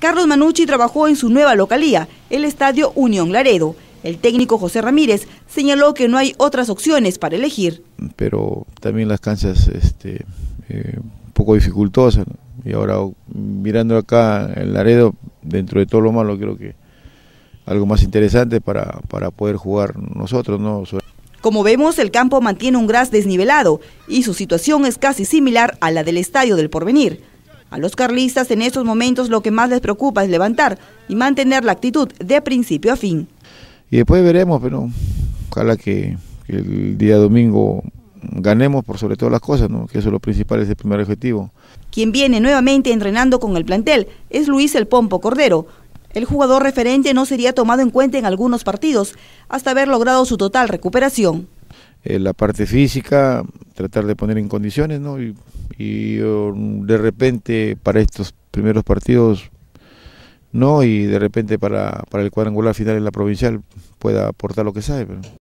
Carlos Manucci trabajó en su nueva localía, el Estadio Unión Laredo. El técnico José Ramírez señaló que no hay otras opciones para elegir. Pero también las canchas este, eh, un poco dificultosas. Y ahora mirando acá en Laredo, dentro de todo lo malo, creo que algo más interesante para, para poder jugar nosotros. ¿no? Como vemos, el campo mantiene un gras desnivelado y su situación es casi similar a la del Estadio del Porvenir. A los carlistas en estos momentos lo que más les preocupa es levantar y mantener la actitud de principio a fin. Y después veremos, pero ojalá que, el día domingo ganemos por sobre todas las cosas, que eso es lo principal, es el primer objetivo. Quien viene nuevamente entrenando con el plantel es Luis El Pompo Cordero. El jugador referente no sería tomado en cuenta en algunos partidos hasta haber logrado su total recuperación. Eh, la parte física tratar de poner en condiciones, ¿no? Y, um, de repente para estos primeros partidos, ¿no? Y de repente para, para el cuadrangular final en la provincial pueda aportar lo que sabe.